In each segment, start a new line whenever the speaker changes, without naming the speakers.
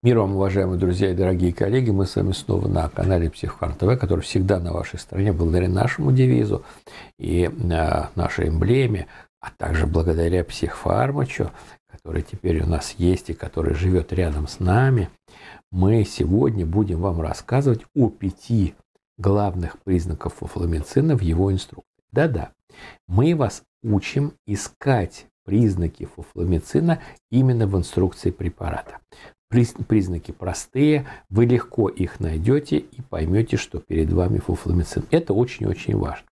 Мир вам, уважаемые друзья и дорогие коллеги. Мы с вами снова на канале Психфарм ТВ, который всегда на вашей стороне, благодаря нашему девизу и а, нашей эмблеме, а также благодаря Психфармачу, который теперь у нас есть и который живет рядом с нами. Мы сегодня будем вам рассказывать о пяти главных признаков фуфламицина в его инструкции. Да-да, мы вас учим искать признаки фуфламицина именно в инструкции препарата. Признаки простые, вы легко их найдете и поймете, что перед вами фуфломицин. Это очень-очень важно.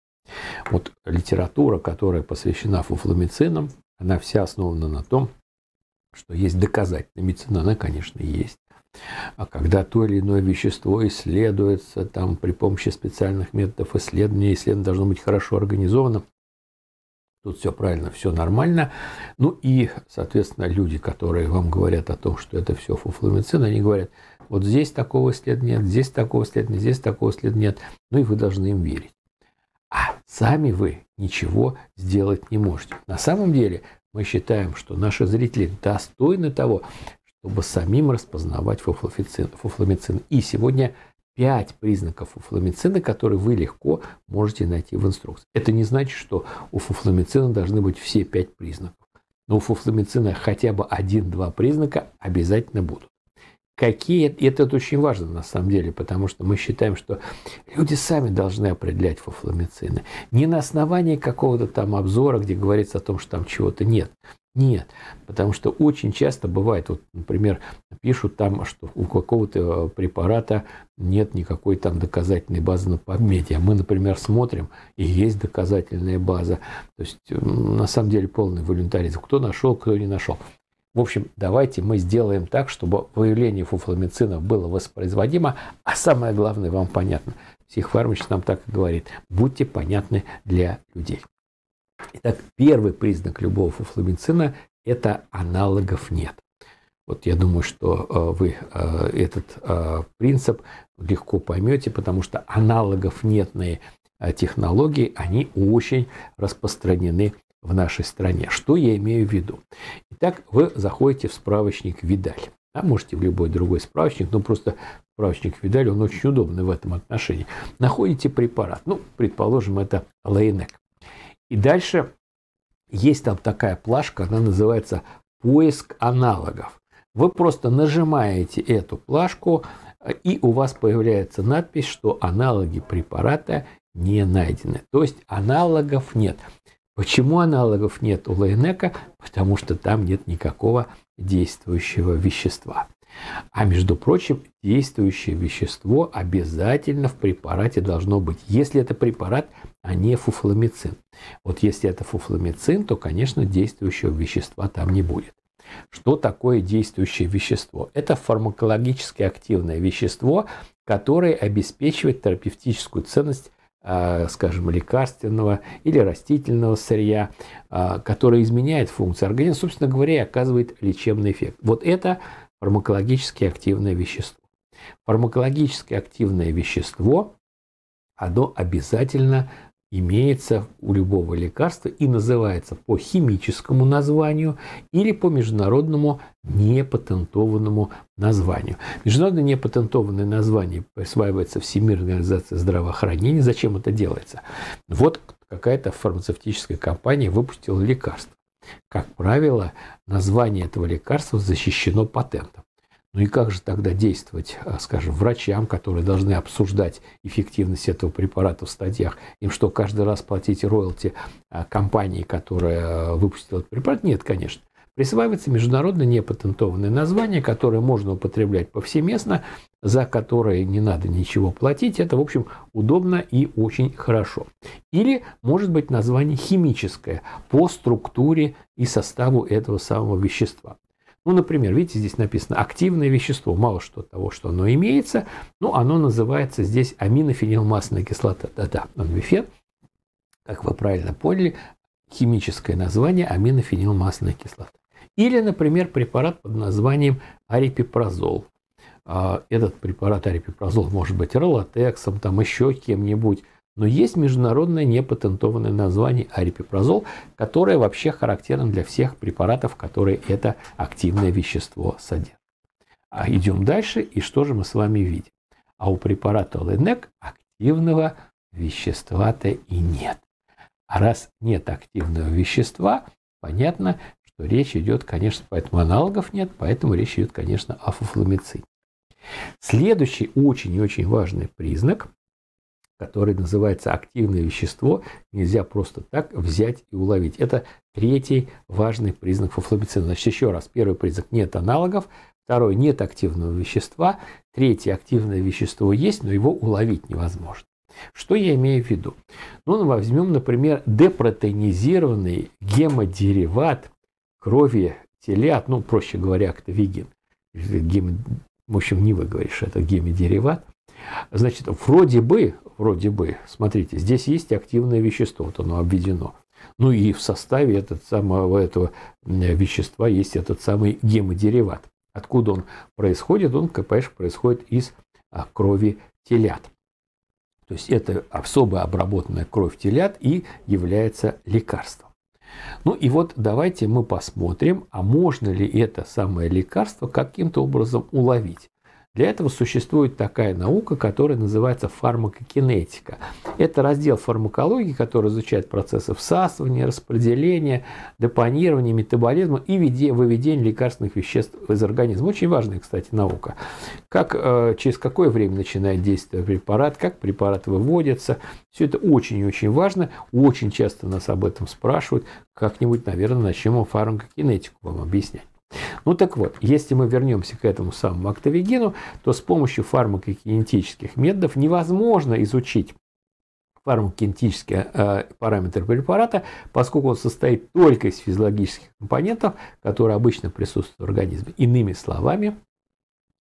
Вот литература, которая посвящена фуфломицинам, она вся основана на том, что есть доказательная медицина, она, конечно, есть. А когда то или иное вещество исследуется там, при помощи специальных методов исследования, исследование должно быть хорошо организовано, Тут все правильно, все нормально. Ну и, соответственно, люди, которые вам говорят о том, что это все фуфломицин, они говорят, вот здесь такого след нет, здесь такого след нет, здесь такого след нет. Ну и вы должны им верить. А сами вы ничего сделать не можете. На самом деле мы считаем, что наши зрители достойны того, чтобы самим распознавать фуфломицин. фуфломицин. И сегодня пять признаков уфламицина, которые вы легко можете найти в инструкции. Это не значит, что у фуфламицина должны быть все пять признаков. Но у фуфламицина хотя бы один-два признака обязательно будут какие, и это очень важно на самом деле, потому что мы считаем, что люди сами должны определять фуфломицины. Не на основании какого-то там обзора, где говорится о том, что там чего-то нет. Нет, потому что очень часто бывает, вот, например, пишут там, что у какого-то э, препарата нет никакой там доказательной базы на PubMed, а мы, например, смотрим, и есть доказательная база. То есть, на самом деле, полный волюнтаризм. Кто нашел, кто не нашел. В общем, давайте мы сделаем так, чтобы выявление фуфламицинов было воспроизводимо, а самое главное вам понятно. Психфармач нам так и говорит, будьте понятны для людей. Итак, первый признак любого фуфламицина – это аналогов нет. Вот я думаю, что э, вы э, этот э, принцип легко поймете, потому что аналогов нетные технологии, они очень распространены в нашей стране. Что я имею в виду? Итак, вы заходите в справочник «Видаль». А можете в любой другой справочник, но просто справочник «Видаль», он очень удобный в этом отношении. Находите препарат. Ну, предположим, это лейнек. И дальше есть там такая плашка, она называется «Поиск аналогов». Вы просто нажимаете эту плашку, и у вас появляется надпись, что аналоги препарата не найдены. То есть аналогов нет. Почему аналогов нет у Лейнека? Потому что там нет никакого действующего вещества. А между прочим, действующее вещество обязательно в препарате должно быть, если это препарат, а не фуфламицин. Вот если это фуфламицин, то, конечно, действующего вещества там не будет. Что такое действующее вещество? Это фармакологически активное вещество, которое обеспечивает терапевтическую ценность а, скажем, лекарственного или растительного сырья, а, которое изменяет функцию организма, собственно говоря, и оказывает лечебный эффект. Вот это фармакологически активное вещество. Фармакологически активное вещество, оно обязательно имеется у любого лекарства и называется по химическому названию или по международному непатентованному названию. Международное непатентованное название присваивается Всемирной организации здравоохранения. Зачем это делается? Вот какая-то фармацевтическая компания выпустила лекарство. Как правило, название этого лекарства защищено патентом. Ну и как же тогда действовать, а, скажем, врачам, которые должны обсуждать эффективность этого препарата в статьях? Им что, каждый раз платить роялти а, компании, которая а, выпустила этот препарат? Нет, конечно. Присваивается международно непатентованное название, которое можно употреблять повсеместно, за которое не надо ничего платить. Это, в общем, удобно и очень хорошо. Или может быть название химическое по структуре и составу этого самого вещества. Ну, например, видите, здесь написано активное вещество, мало что того, что оно имеется, но ну, оно называется здесь аминофенилмасляная кислота. Да-да, амбифен, как вы правильно поняли, химическое название аминофенилмасляная кислота. Или, например, препарат под названием арипипрозол. А, этот препарат арипипрозол может быть ролотексом, там еще кем-нибудь, но есть международное непатентованное название арипипрозол, которое вообще характерно для всех препаратов, которые это активное вещество содержит. А идем дальше, и что же мы с вами видим? А у препарата ЛНЭК активного вещества-то и нет. А раз нет активного вещества, понятно, что речь идет, конечно, поэтому аналогов нет, поэтому речь идет, конечно, о фуфломицине. Следующий очень и очень важный признак который называется активное вещество, нельзя просто так взять и уловить. Это третий важный признак фуфломицина. Значит, еще раз, первый признак – нет аналогов, второй – нет активного вещества, третье – активное вещество есть, но его уловить невозможно. Что я имею в виду? Ну, возьмем, например, депротеинизированный гемодериват крови телят, ну, проще говоря, актовигин. Гем... В общем, не выговоришь, это гемодериват. Значит, вроде бы, вроде бы, смотрите, здесь есть активное вещество, вот оно обведено. Ну и в составе этого самого, этого вещества есть этот самый гемодериват. Откуда он происходит? Он, конечно, происходит из а, крови телят. То есть это особо обработанная кровь телят и является лекарством. Ну и вот давайте мы посмотрим, а можно ли это самое лекарство каким-то образом уловить. Для этого существует такая наука, которая называется фармакокинетика. Это раздел фармакологии, который изучает процессы всасывания, распределения, депонирования, метаболизма и выведения лекарственных веществ из организма. Очень важная, кстати, наука. Как, э, через какое время начинает действовать препарат, как препарат выводится. Все это очень и очень важно. Очень часто нас об этом спрашивают. Как-нибудь, наверное, начнем фармакокинетику вам объяснять. Ну так вот, если мы вернемся к этому самому октавигену, то с помощью фармакокинетических методов невозможно изучить фармакокинетические э, параметр препарата, поскольку он состоит только из физиологических компонентов, которые обычно присутствуют в организме. Иными словами,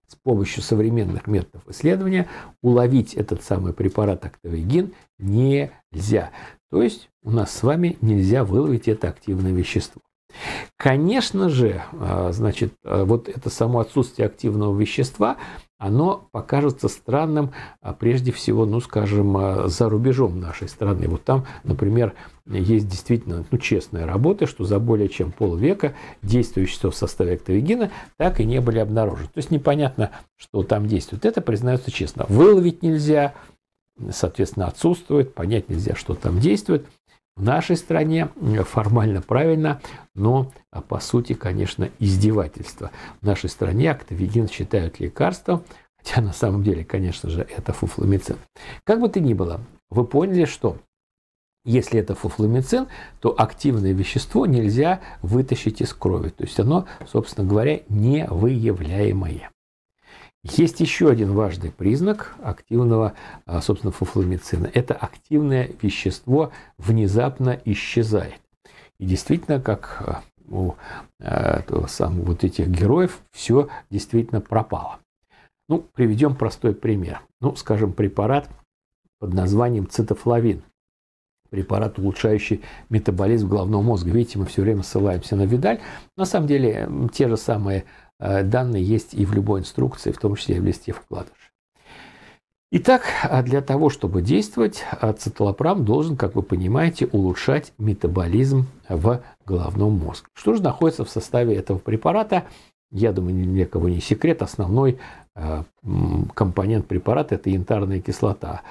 с помощью современных методов исследования уловить этот самый препарат октавигин нельзя. То есть у нас с вами нельзя выловить это активное вещество. Конечно же, а, значит, а, вот это само отсутствие активного вещества, оно покажется странным, а, прежде всего, ну, скажем, за рубежом нашей страны. Вот там, например, есть действительно ну, честные работы, что за более чем полвека действия в составе актовигина так и не были обнаружены. То есть непонятно, что там действует. Это признается честно. Выловить нельзя, соответственно, отсутствует, понять нельзя, что там действует – в нашей стране э, формально правильно, но а, по сути, конечно, издевательство. В нашей стране актовигин считают лекарством, хотя на самом деле, конечно же, это фуфломицин. Как бы то ни было, вы поняли, что если это фуфломицин, то активное вещество нельзя вытащить из крови. То есть оно, собственно говоря, невыявляемое. Есть еще один важный признак активного, а, собственно, фуфламицина. Это активное вещество внезапно исчезает. И действительно, как а, у а, сам, вот этих героев, все действительно пропало. Ну, приведем простой пример. Ну, скажем, препарат под названием цитофлавин препарат, улучшающий метаболизм головного мозга. Видите, мы все время ссылаемся на Видаль. На самом деле, те же самые Э, данные есть и в любой инструкции, в том числе и в листе вкладыш. Итак, а для того, чтобы действовать, э, циталопрам должен, как вы понимаете, улучшать метаболизм в головном мозге. Что же находится в составе этого препарата? Я думаю, ни кого не секрет, основной э, компонент препарата – это янтарная кислота.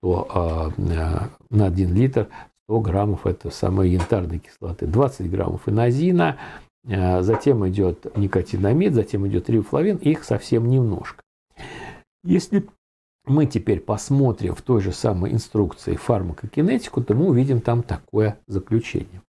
100, на 1 литр 100 граммов – это самой янтарной кислоты. 20 граммов инозина – Э, затем идет никотинамид, затем идет риуфлавин, их совсем немножко. Если мы теперь посмотрим в той же самой инструкции фармакокинетику, то мы увидим там такое заключение.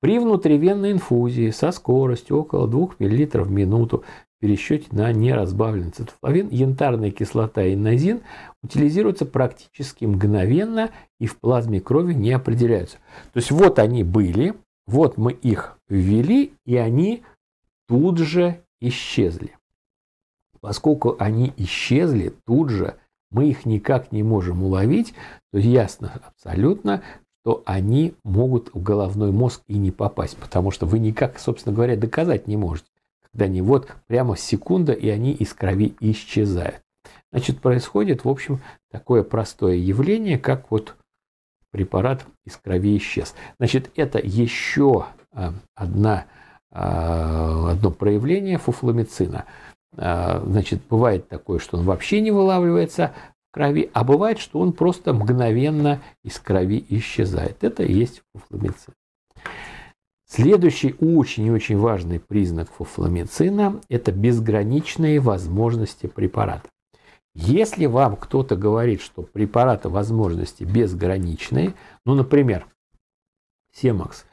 При внутривенной инфузии со скоростью около 2 мл в минуту в пересчете на неразбавленный цитофлавин янтарная кислота и инозин утилизируются практически мгновенно и в плазме крови не определяются. То есть вот они были, вот мы их ввели, и они тут же исчезли. Поскольку они исчезли тут же, мы их никак не можем уловить, то ясно абсолютно, что они могут в головной мозг и не попасть, потому что вы никак, собственно говоря, доказать не можете, когда они вот прямо секунда, и они из крови исчезают. Значит, происходит, в общем, такое простое явление, как вот препарат из крови исчез. Значит, это еще э, одна, э, одно проявление фуфломицина. Э, значит, бывает такое, что он вообще не вылавливается в крови, а бывает, что он просто мгновенно из крови исчезает. Это и есть фуфломицин. Следующий очень и очень важный признак фуфломицина – это безграничные возможности препарата. Если вам кто-то говорит, что препараты возможности безграничные, ну, например, Семакс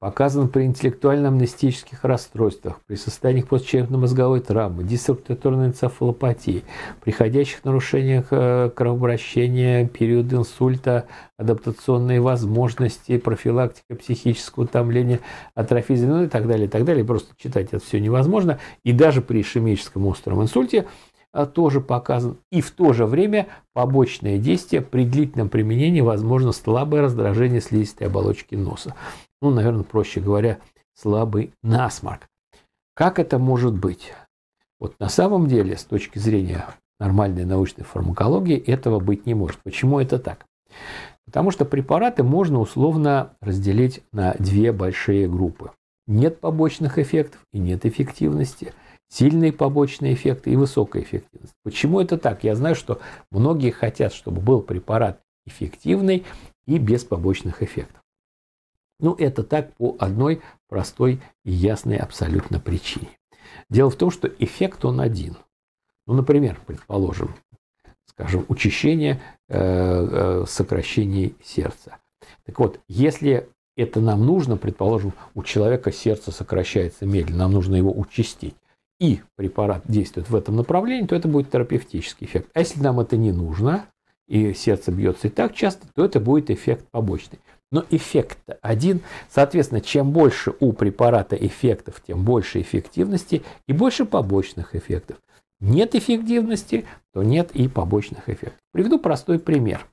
показан при интеллектуально-амнестических расстройствах, при состояниях постчерепно-мозговой травмы, диссертаторной энцефалопатии, приходящих нарушениях э, кровообращения, период инсульта, адаптационные возможности, профилактика психического утомления, атрофизии, ну и так далее, и так далее. Просто читать это все невозможно. И даже при ишемическом остром инсульте – а, тоже показан. И в то же время побочное действие при длительном применении возможно слабое раздражение слизистой оболочки носа. Ну, наверное, проще говоря, слабый насморк. Как это может быть? Вот на самом деле, с точки зрения нормальной научной фармакологии, этого быть не может. Почему это так? Потому что препараты можно условно разделить на две большие группы. Нет побочных эффектов и нет эффективности сильные побочные эффекты и высокая эффективность. Почему это так? Я знаю, что многие хотят, чтобы был препарат эффективный и без побочных эффектов. Ну, это так по одной простой и ясной абсолютно причине. Дело в том, что эффект он один. Ну, например, предположим, скажем, учащение, э, э, сокращение сердца. Так вот, если это нам нужно, предположим, у человека сердце сокращается медленно, нам нужно его участить и препарат действует в этом направлении, то это будет терапевтический эффект. А если нам это не нужно, и сердце бьется и так часто, то это будет эффект побочный. Но эффект один. Соответственно, чем больше у препарата эффектов, тем больше эффективности и больше побочных эффектов. Нет эффективности, то нет и побочных эффектов. Приведу простой пример.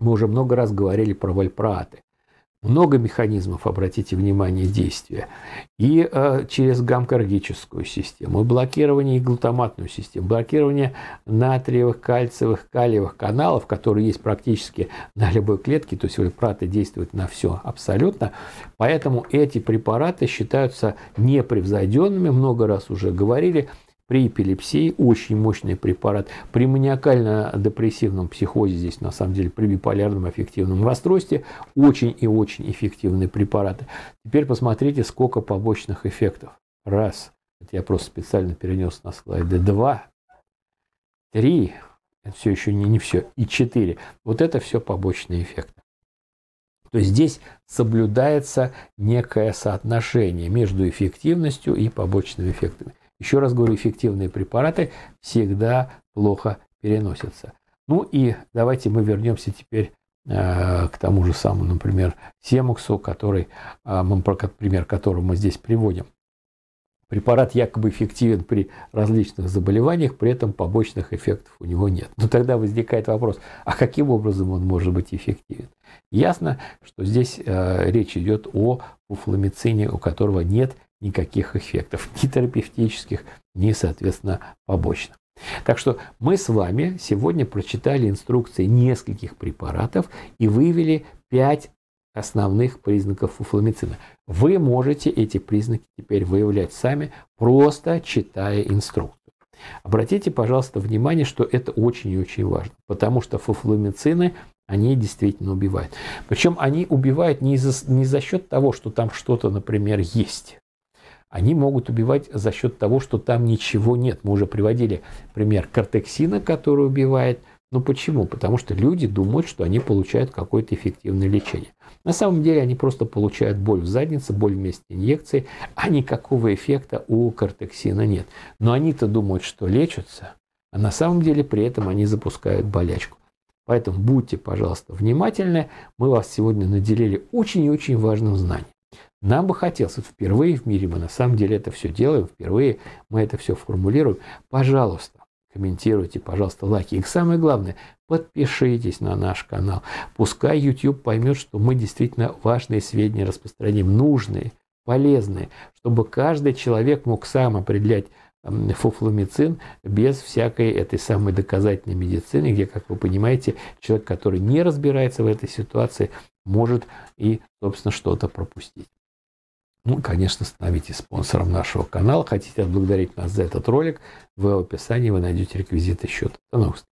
Мы уже много раз говорили про вальпроаты много механизмов, обратите внимание, действия. И э, через гамкоргическую систему, и блокирование и глутаматную систему, блокирование натриевых, кальциевых, калиевых каналов, которые есть практически на любой клетке, то есть препараты действуют на все абсолютно. Поэтому эти препараты считаются непревзойденными, много раз уже говорили, при эпилепсии очень мощный препарат. При маниакально-депрессивном психозе, здесь на самом деле при биполярном аффективном расстройстве, очень и очень эффективные препараты. Теперь посмотрите, сколько побочных эффектов. Раз. Это я просто специально перенес на слайды. Два. Три. Это все еще не, не все. И четыре. Вот это все побочные эффекты. То есть здесь соблюдается некое соотношение между эффективностью и побочными эффектами. Еще раз говорю, эффективные препараты всегда плохо переносятся. Ну и давайте мы вернемся теперь э, к тому же самому, например, Семуксу, который, э, пример которого мы здесь приводим. Препарат якобы эффективен при различных заболеваниях, при этом побочных эффектов у него нет. Но тогда возникает вопрос, а каким образом он может быть эффективен? Ясно, что здесь э, речь идет о уфламицине, у которого нет никаких эффектов, ни терапевтических, ни, соответственно, побочных. Так что мы с вами сегодня прочитали инструкции нескольких препаратов и выявили 5 основных признаков фуфламицина. Вы можете эти признаки теперь выявлять сами, просто читая инструкцию. Обратите, пожалуйста, внимание, что это очень и очень важно, потому что фуфламицины, они действительно убивают. Причем они убивают не за, не за счет того, что там что-то, например, есть, они могут убивать за счет того, что там ничего нет. Мы уже приводили пример картексина, который убивает. Но ну, почему? Потому что люди думают, что они получают какое-то эффективное лечение. На самом деле они просто получают боль в заднице, боль вместе инъекции, а никакого эффекта у картексина нет. Но они-то думают, что лечатся, а на самом деле при этом они запускают болячку. Поэтому будьте, пожалуйста, внимательны. Мы вас сегодня наделили очень и очень важным знанием. Нам бы хотелось, вот впервые в мире мы на самом деле это все делаем, впервые мы это все формулируем. Пожалуйста, комментируйте, пожалуйста, лайки. И самое главное, подпишитесь на наш канал. Пускай YouTube поймет, что мы действительно важные сведения распространим, нужные, полезные, чтобы каждый человек мог сам определять, фуфломицин без всякой этой самой доказательной медицины, где, как вы понимаете, человек, который не разбирается в этой ситуации, может и, собственно, что-то пропустить. Ну, конечно, становитесь спонсором нашего канала. Хотите отблагодарить нас за этот ролик, в описании вы найдете реквизиты счета. До новых встреч.